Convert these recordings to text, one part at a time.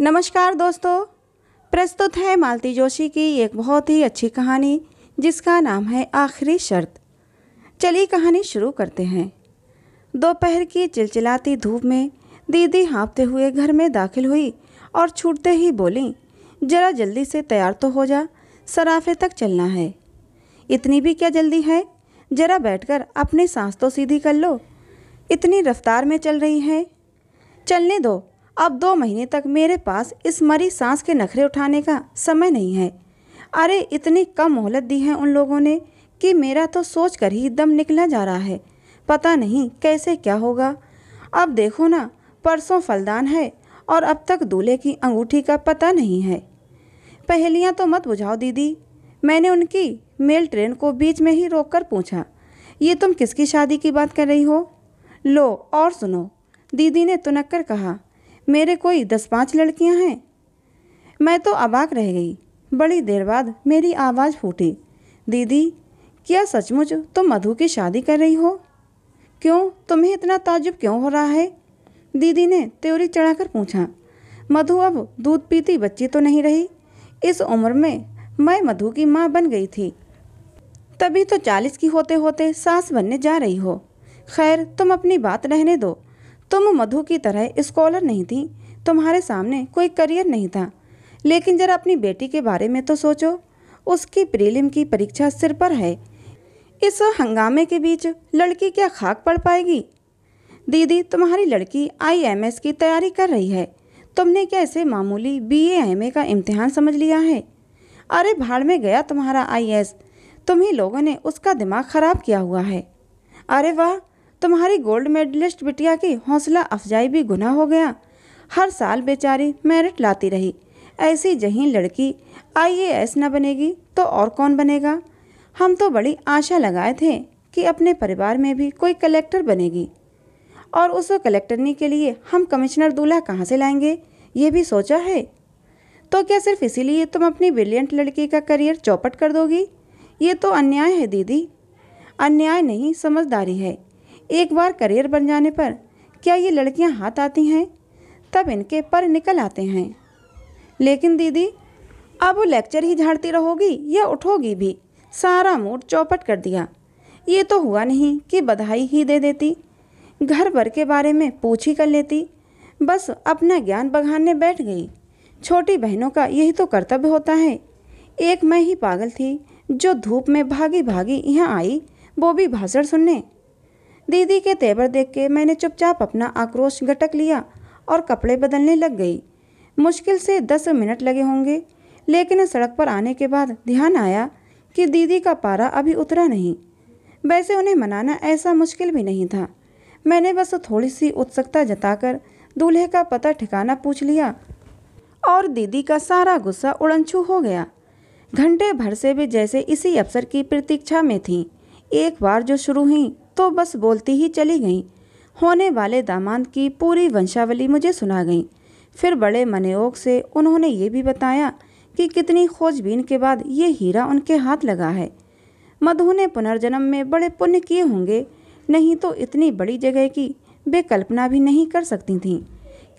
नमस्कार दोस्तों प्रस्तुत है मालती जोशी की एक बहुत ही अच्छी कहानी जिसका नाम है आखिरी शर्त चलिए कहानी शुरू करते हैं दोपहर की चिलचिलाती धूप में दीदी हाँपते हुए घर में दाखिल हुई और छूटते ही बोली ज़रा जल्दी से तैयार तो हो जा सराफे तक चलना है इतनी भी क्या जल्दी है ज़रा बैठकर अपनी सांस तो सीधी कर लो इतनी रफ्तार में चल रही है चलने दो अब दो महीने तक मेरे पास इस मरी सांस के नखरे उठाने का समय नहीं है अरे इतनी कम मोहलत दी है उन लोगों ने कि मेरा तो सोच कर ही दम निकला जा रहा है पता नहीं कैसे क्या होगा अब देखो ना परसों फलदान है और अब तक दूल्हे की अंगूठी का पता नहीं है पहेलियाँ तो मत बुझाओ दीदी मैंने उनकी मेल ट्रेन को बीच में ही रोककर पूछा ये तुम किसकी शादी की बात कर रही हो लो और सुनो दीदी ने तुनक कर कहा मेरे कोई दस पाँच लड़कियां हैं मैं तो अबाक रह गई बड़ी देर बाद मेरी आवाज़ फूटी दीदी क्या सचमुच तुम मधु की शादी कर रही हो क्यों तुम्हें इतना ताजुब क्यों हो रहा है दीदी ने त्योरी चढ़ाकर पूछा मधु अब दूध पीती बच्ची तो नहीं रही इस उम्र में मैं मधु की माँ बन गई थी तभी तो चालीस की होते होते सास बनने जा रही हो खैर तुम अपनी बात रहने दो तुम मधु की तरह स्कॉलर नहीं थी तुम्हारे सामने कोई करियर नहीं था लेकिन जरा अपनी बेटी के बारे में तो सोचो उसकी प्रीलिम की परीक्षा सिर पर है इस हंगामे के बीच लड़की क्या खाक पड़ पाएगी दीदी तुम्हारी लड़की आईएमएस की तैयारी कर रही है तुमने क्या इसे मामूली बीएएमए का इम्तिहान समझ लिया है अरे भाड़ में गया तुम्हारा आईएएस तुम ही लोगों ने उसका दिमाग खराब किया हुआ है अरे वाह तुम्हारी गोल्ड मेडलिस्ट बिटिया की हौसला अफजाई भी गुना हो गया हर साल बेचारी मेरिट लाती रही ऐसी जहीन लड़की आईएएस न बनेगी तो और कौन बनेगा हम तो बड़ी आशा लगाए थे कि अपने परिवार में भी कोई कलेक्टर बनेगी और उस कलेक्टरनी के लिए हम कमिश्नर दूल्हा कहाँ से लाएंगे ये भी सोचा है तो क्या सिर्फ इसीलिए तुम अपनी ब्रिलियंट लड़की का करियर चौपट कर दोगी ये तो अन्याय है दीदी अन्याय नहीं समझदारी है एक बार करियर बन जाने पर क्या ये लड़कियां हाथ आती हैं तब इनके पर निकल आते हैं लेकिन दीदी अब वो लेक्चर ही झाड़ती रहोगी या उठोगी भी सारा मूड चौपट कर दिया ये तो हुआ नहीं कि बधाई ही दे देती घर भर के बारे में पूछ ही कर लेती बस अपना ज्ञान बघाने बैठ गई छोटी बहनों का यही तो कर्तव्य होता है एक मैं ही पागल थी जो धूप में भागी भागी यहाँ आई वो भी भाषण सुनने दीदी के तेवर देख के मैंने चुपचाप अपना आक्रोश घटक लिया और कपड़े बदलने लग गई मुश्किल से दस मिनट लगे होंगे लेकिन सड़क पर आने के बाद ध्यान आया कि दीदी का पारा अभी उतरा नहीं वैसे उन्हें मनाना ऐसा मुश्किल भी नहीं था मैंने बस थोड़ी सी उत्सुकता जताकर दूल्हे का पता ठिकाना पूछ लिया और दीदी का सारा गुस्सा उड़नछू हो गया घंटे भर से भी जैसे इसी अवसर की प्रतीक्षा में थी एक बार जो शुरू हुई तो बस बोलती ही चली गईं होने वाले दामाद की पूरी वंशावली मुझे सुना गईं फिर बड़े मनयोग से उन्होंने ये भी बताया कि कितनी खोजबीन के बाद ये हीरा उनके हाथ लगा है मधु ने पुनर्जन्म में बड़े पुण्य किए होंगे नहीं तो इतनी बड़ी जगह की वे कल्पना भी नहीं कर सकती थीं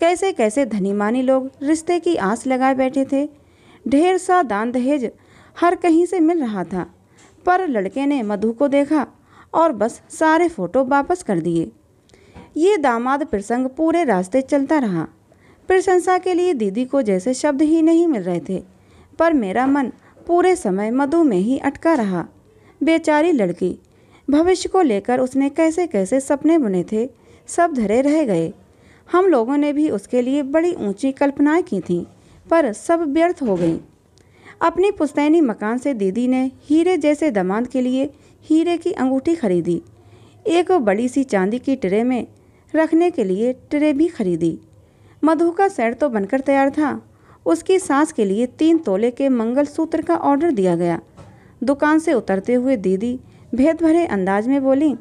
कैसे कैसे धनीमानी लोग रिश्ते की आस लगाए बैठे थे ढेर सा दान दहेज हर कहीं से मिल रहा था पर लड़के ने मधु को देखा और बस सारे फोटो वापस कर दिए ये दामाद प्रसंग पूरे रास्ते चलता रहा प्रशंसा के लिए दीदी को जैसे शब्द ही नहीं मिल रहे थे पर मेरा मन पूरे समय मधु में ही अटका रहा बेचारी लड़की भविष्य को लेकर उसने कैसे कैसे सपने बुने थे सब धरे रह गए हम लोगों ने भी उसके लिए बड़ी ऊंची कल्पनाएं की थीं पर सब व्यर्थ हो गई अपनी पुस्तैनी मकान से दीदी ने हीरे जैसे दमाद के लिए हीरे की अंगूठी खरीदी एक बड़ी सी चांदी की ट्रे में रखने के लिए ट्रे भी खरीदी मधु का सेट तो बनकर तैयार था उसकी सास के लिए तीन तोले के मंगलसूत्र का ऑर्डर दिया गया दुकान से उतरते हुए दीदी भेद भरे अंदाज में बोली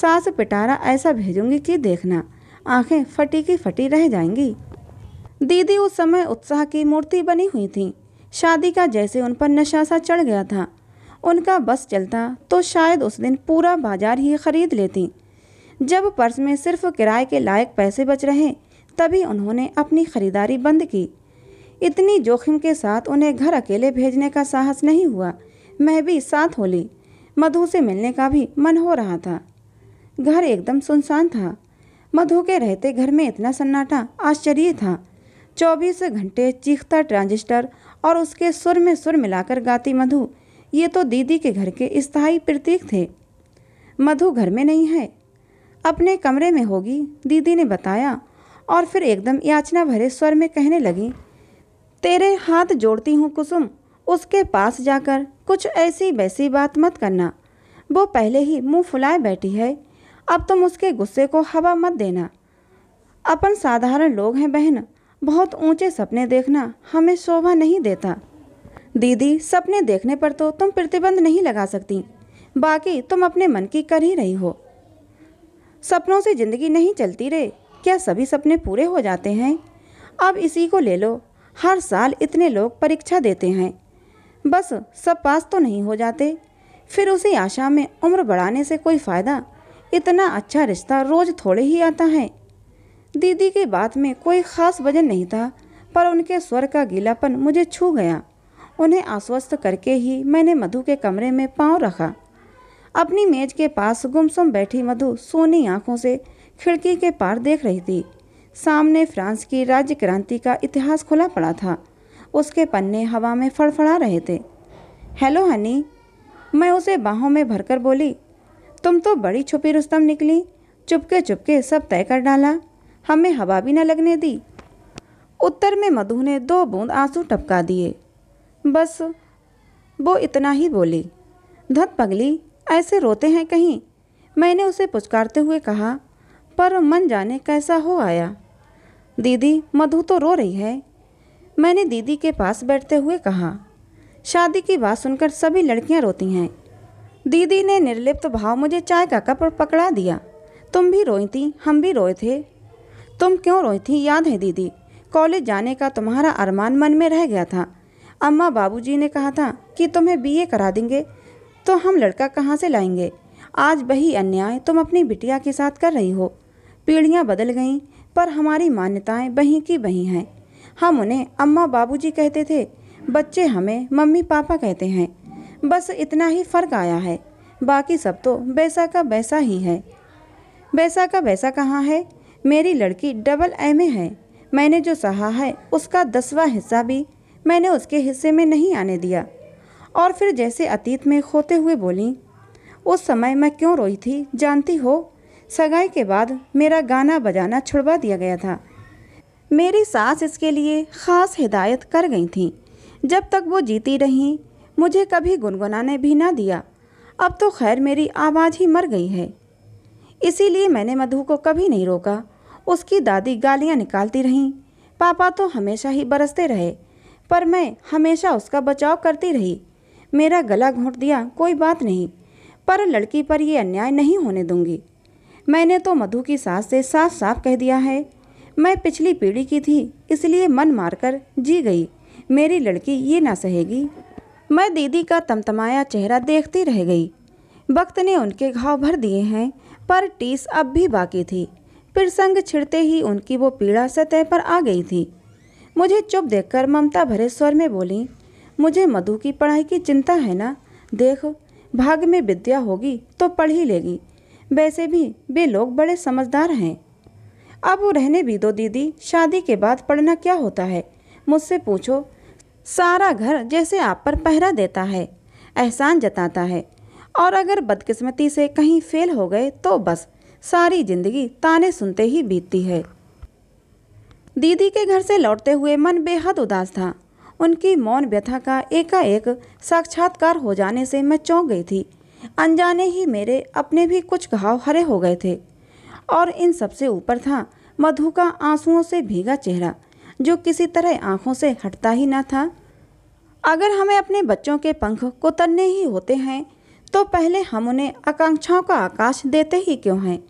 सास पिटारा ऐसा भेजूंगी कि देखना आंखें फटी की फटी रह जाएंगी दीदी उस समय उत्साह की मूर्ति बनी हुई थी शादी का जैसे उन पर नशा सा चढ़ गया था उनका बस चलता तो शायद उस दिन पूरा बाजार ही खरीद लेती जब पर्स में सिर्फ किराए के लायक पैसे बच रहे तभी उन्होंने अपनी खरीदारी बंद की इतनी जोखिम के साथ उन्हें घर अकेले भेजने का साहस नहीं हुआ मैं भी साथ हो ली मधु से मिलने का भी मन हो रहा था घर एकदम सुनसान था मधु के रहते घर में इतना सन्नाटा आश्चर्य था चौबीस घंटे चीखता ट्रांजिस्टर और उसके सुर में सुर मिलाकर गाती मधु ये तो दीदी के घर के स्थायी प्रतीक थे मधु घर में नहीं है अपने कमरे में होगी दीदी ने बताया और फिर एकदम याचना भरे स्वर में कहने लगी तेरे हाथ जोड़ती हूँ कुसुम उसके पास जाकर कुछ ऐसी वैसी बात मत करना वो पहले ही मुंह फुलाए बैठी है अब तुम उसके गुस्से को हवा मत देना अपन साधारण लोग हैं बहन बहुत ऊंचे सपने देखना हमें शोभा नहीं देता दीदी सपने देखने पर तो तुम प्रतिबंध नहीं लगा सकती बाकी तुम अपने मन की कर ही रही हो सपनों से ज़िंदगी नहीं चलती रे क्या सभी सपने पूरे हो जाते हैं अब इसी को ले लो हर साल इतने लोग परीक्षा देते हैं बस सब पास तो नहीं हो जाते फिर उसी आशा में उम्र बढ़ाने से कोई फ़ायदा इतना अच्छा रिश्ता रोज़ थोड़े ही आता है दीदी की बात में कोई ख़ास वजन नहीं था पर उनके स्वर का गीलापन मुझे छू गया उन्हें आश्वस्त करके ही मैंने मधु के कमरे में पांव रखा अपनी मेज के पास गुमसुम बैठी मधु सोनी आंखों से खिड़की के पार देख रही थी सामने फ्रांस की राज्य क्रांति का इतिहास खुला पड़ा था उसके पन्ने हवा में फड़फड़ा रहे थे हेलो हनी मैं उसे बाहों में भरकर बोली तुम तो बड़ी छुपी रुस्तम निकली चुपके चुपके सब तय कर डाला हमें हवा भी न लगने दी उत्तर में मधु ने दो बूंद आंसू टपका दिए बस वो इतना ही बोली धत पगली ऐसे रोते हैं कहीं मैंने उसे पुचकारते हुए कहा पर मन जाने कैसा हो आया दीदी मधु तो रो रही है मैंने दीदी के पास बैठते हुए कहा शादी की बात सुनकर सभी लड़कियां रोती हैं दीदी ने निर्लिप्त भाव मुझे चाय का कप पकड़ा दिया तुम भी रोई थी हम भी रोए थे तुम क्यों रोई थी याद है दीदी कॉलेज जाने का तुम्हारा अरमान मन में रह गया था अम्मा बाबूजी ने कहा था कि तुम्हें बीए करा देंगे तो हम लड़का कहाँ से लाएंगे आज वही अन्याय तुम अपनी बिटिया के साथ कर रही हो पीढ़ियाँ बदल गईं पर हमारी मान्यताएं वहीं की वहीं हैं हम उन्हें अम्मा बाबूजी कहते थे बच्चे हमें मम्मी पापा कहते हैं बस इतना ही फर्क आया है बाकी सब तो वैसा का वैसा ही है वैसा का वैसा कहाँ है मेरी लड़की डबल ए है मैंने जो सहा है उसका दसवा हिस्सा भी मैंने उसके हिस्से में नहीं आने दिया और फिर जैसे अतीत में खोते हुए बोली उस समय मैं क्यों रोई थी जानती हो सगाई के बाद मेरा गाना बजाना छुड़वा दिया गया था मेरी सास इसके लिए ख़ास हिदायत कर गई थी जब तक वो जीती रहीं मुझे कभी गुनगुनाने भी ना दिया अब तो खैर मेरी आवाज़ ही मर गई है इसीलिए मैंने मधु को कभी नहीं रोका उसकी दादी गालियाँ निकालती रहीं पापा तो हमेशा ही बरसते रहे पर मैं हमेशा उसका बचाव करती रही मेरा गला घोंट दिया कोई बात नहीं पर लड़की पर यह अन्याय नहीं होने दूंगी मैंने तो मधु की सास से साफ साफ कह दिया है मैं पिछली पीढ़ी की थी इसलिए मन मारकर जी गई मेरी लड़की ये ना सहेगी मैं दीदी का तमतमाया चेहरा देखती रह गई वक्त ने उनके घाव भर दिए हैं पर टीस अब भी बाकी थी फिर संग छिड़ते ही उनकी वो पीड़ा सतह पर आ गई थी मुझे चुप देखकर ममता भरे स्वर में बोली मुझे मधु की पढ़ाई की चिंता है ना देख भाग में विद्या होगी तो पढ़ ही लेगी वैसे भी वे लोग बड़े समझदार हैं अब वो रहने भी दो दीदी शादी के बाद पढ़ना क्या होता है मुझसे पूछो सारा घर जैसे आप पर पहरा देता है एहसान जताता है और अगर बदकिस्मती से कहीं फेल हो गए तो बस सारी जिंदगी ताने सुनते ही बीतती है दीदी के घर से लौटते हुए मन बेहद उदास था उनकी मौन व्यथा का एकाएक साक्षात्कार हो जाने से मैं चौंक गई थी अनजाने ही मेरे अपने भी कुछ घाव हरे हो गए थे और इन सबसे ऊपर था मधु का आंसुओं से भीगा चेहरा जो किसी तरह आंखों से हटता ही ना था अगर हमें अपने बच्चों के पंख कुतरने ही होते हैं तो पहले हम उन्हें आकांक्षाओं का आकाश देते ही क्यों हैं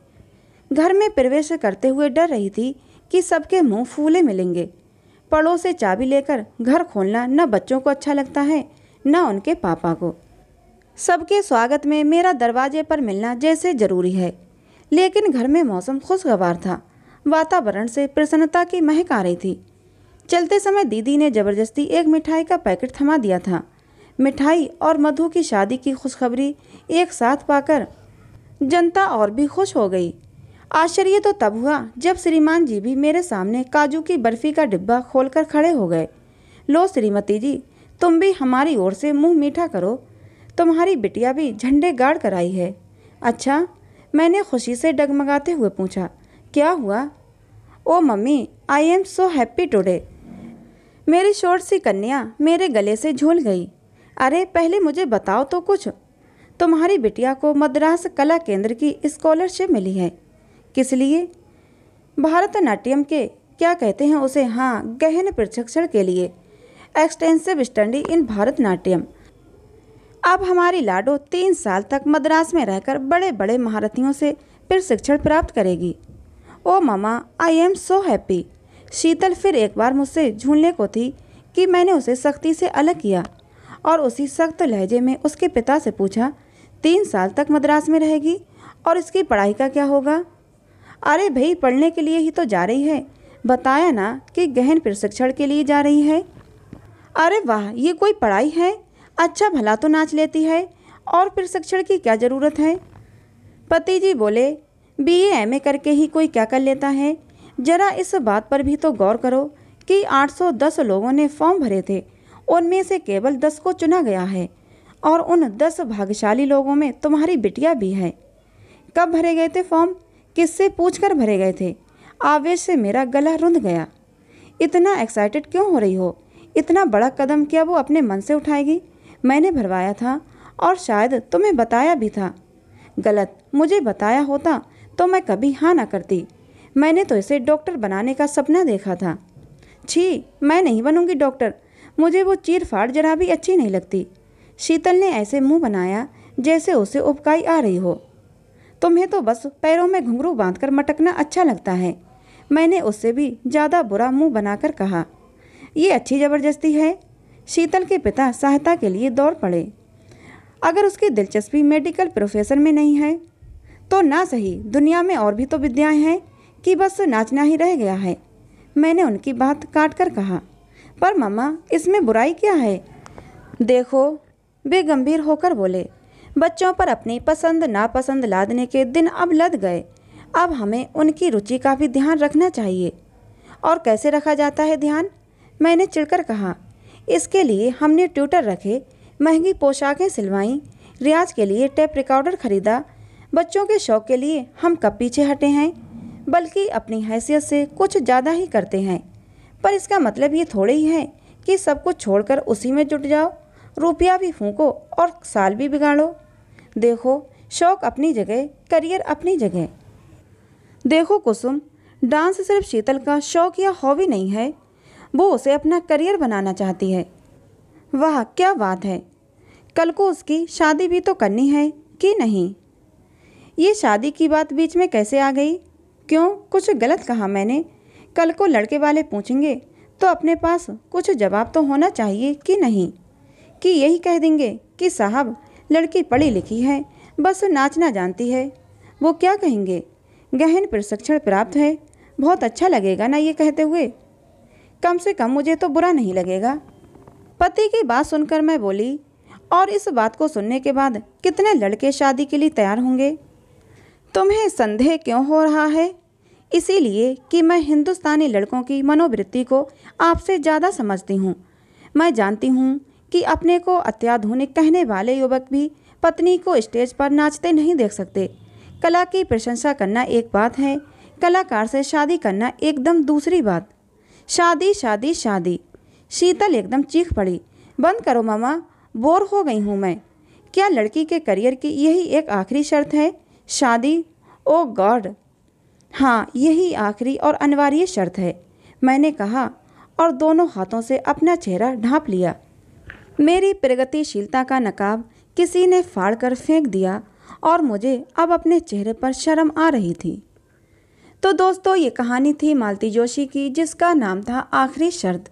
घर में प्रवेश करते हुए डर रही थी कि सबके मुंह फूले मिलेंगे पड़ोस से चाबी लेकर घर खोलना न बच्चों को अच्छा लगता है न उनके पापा को सबके स्वागत में मेरा दरवाजे पर मिलना जैसे जरूरी है लेकिन घर में मौसम खुशगवार था वातावरण से प्रसन्नता की महक आ रही थी चलते समय दीदी ने जबरदस्ती एक मिठाई का पैकेट थमा दिया था मिठाई और मधु की शादी की खुशखबरी एक साथ पाकर जनता और भी खुश हो गई आश्चर्य तो तब हुआ जब श्रीमान जी भी मेरे सामने काजू की बर्फी का डिब्बा खोलकर खड़े हो गए लो श्रीमती जी तुम भी हमारी ओर से मुंह मीठा करो तुम्हारी बिटिया भी झंडे गाड़ कर आई है अच्छा मैंने खुशी से डगमगाते हुए पूछा क्या हुआ oh mummy I am so happy today मेरी शोर सी कन्या मेरे गले से झूल गई अरे पहले मुझे बताओ तो कुछ तुम्हारी बिटिया को मद्रास कला केंद्र की स्कॉलरशिप मिली है किस लिए भारतनाट्यम के क्या कहते हैं उसे हाँ गहन प्रशिक्षण के लिए एक्सटेंसिव स्टडी इन भारतनाट्यम अब हमारी लाडो तीन साल तक मद्रास में रहकर बड़े बड़े महारथियों से प्रशिक्षण प्राप्त करेगी ओ मामा आई एम सो हैप्पी शीतल फिर एक बार मुझसे झूलने को थी कि मैंने उसे सख्ती से अलग किया और उसी सख्त लहजे में उसके पिता से पूछा तीन साल तक मद्रास में रहेगी और इसकी पढ़ाई का क्या होगा अरे भई पढ़ने के लिए ही तो जा रही है बताया ना कि गहन प्रशिक्षण के लिए जा रही है अरे वाह ये कोई पढ़ाई है अच्छा भला तो नाच लेती है और प्रशिक्षण की क्या ज़रूरत है पति जी बोले बी एम करके ही कोई क्या कर लेता है जरा इस बात पर भी तो गौर करो कि 810 लोगों ने फॉर्म भरे थे उनमें से केवल 10 को चुना गया है और उन 10 भाग्यशाली लोगों में तुम्हारी बिटिया भी है कब भरे गए थे फॉर्म किससे पूछकर भरे गए थे आवेश से मेरा गला रुंध गया इतना एक्साइटेड क्यों हो रही हो इतना बड़ा कदम क्या वो अपने मन से उठाएगी मैंने भरवाया था और शायद तुम्हें बताया भी था गलत मुझे बताया होता तो मैं कभी हाँ ना करती मैंने तो इसे डॉक्टर बनाने का सपना देखा था छी मैं नहीं बनूंगी डॉक्टर मुझे वो चीर फाड़ जरा भी अच्छी नहीं लगती शीतल ने ऐसे मुंह बनाया जैसे उसे उपकाई आ रही हो तुम्हें तो बस पैरों में घुंघरू बांधकर मटकना अच्छा लगता है मैंने उससे भी ज़्यादा बुरा मुंह बनाकर कहा ये अच्छी ज़बरदस्ती है शीतल के पिता सहायता के लिए दौड़ पड़े अगर उसकी दिलचस्पी मेडिकल प्रोफेशन में नहीं है तो ना सही दुनिया में और भी तो विद्याएं हैं कि बस नाचना ही रह गया है मैंने उनकी बात काट कर कहा पर मामा इसमें बुराई क्या है देखो वे गंभीर होकर बोले बच्चों पर अपनी पसंद नापसंद लादने के दिन अब लद गए अब हमें उनकी रुचि का भी ध्यान रखना चाहिए और कैसे रखा जाता है ध्यान मैंने चिड़कर कहा इसके लिए हमने ट्यूटर रखे महंगी पोशाकें सिलवाईं रियाज के लिए टेप रिकॉर्डर खरीदा बच्चों के शौक के लिए हम कब पीछे हटे हैं बल्कि अपनी हैसियत से कुछ ज़्यादा ही करते हैं पर इसका मतलब ये थोड़े ही है कि सब कुछ छोड़कर उसी में जुट जाओ रुपया भी फूको और साल भी बिगाड़ो देखो शौक अपनी जगह करियर अपनी जगह देखो कुसुम डांस सिर्फ शीतल का शौक या हॉबी नहीं है वो उसे अपना करियर बनाना चाहती है वाह क्या बात है कल को उसकी शादी भी तो करनी है कि नहीं ये शादी की बात बीच में कैसे आ गई क्यों कुछ गलत कहा मैंने कल को लड़के वाले पूछेंगे तो अपने पास कुछ जवाब तो होना चाहिए कि नहीं कि यही कह देंगे कि साहब लड़की पढ़ी लिखी है बस नाचना जानती है वो क्या कहेंगे गहन प्रशिक्षण प्राप्त है बहुत अच्छा लगेगा ना ये कहते हुए कम से कम मुझे तो बुरा नहीं लगेगा पति की बात सुनकर मैं बोली और इस बात को सुनने के बाद कितने लड़के शादी के लिए तैयार होंगे तुम्हें संदेह क्यों हो रहा है इसीलिए कि मैं हिंदुस्तानी लड़कों की मनोवृत्ति को आपसे ज़्यादा समझती हूँ मैं जानती हूँ कि अपने को अत्याधुनिक कहने वाले युवक भी पत्नी को स्टेज पर नाचते नहीं देख सकते कला की प्रशंसा करना एक बात है कलाकार से शादी करना एकदम दूसरी बात शादी शादी शादी शीतल एकदम चीख पड़ी बंद करो मामा बोर हो गई हूँ मैं क्या लड़की के करियर की यही एक आखिरी शर्त है शादी ओ oh गॉड हाँ यही आखिरी और अनिवार्य शर्त है मैंने कहा और दोनों हाथों से अपना चेहरा ढांप लिया मेरी प्रगतिशीलता का नकाब किसी ने फाड़ कर फेंक दिया और मुझे अब अपने चेहरे पर शर्म आ रही थी तो दोस्तों ये कहानी थी मालती जोशी की जिसका नाम था आखिरी शर्त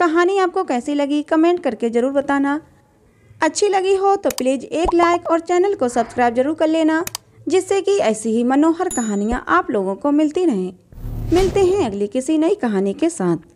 कहानी आपको कैसी लगी कमेंट करके ज़रूर बताना अच्छी लगी हो तो प्लीज़ एक लाइक और चैनल को सब्सक्राइब जरूर कर लेना जिससे कि ऐसी ही मनोहर कहानियाँ आप लोगों को मिलती रहें मिलते हैं अगली किसी नई कहानी के साथ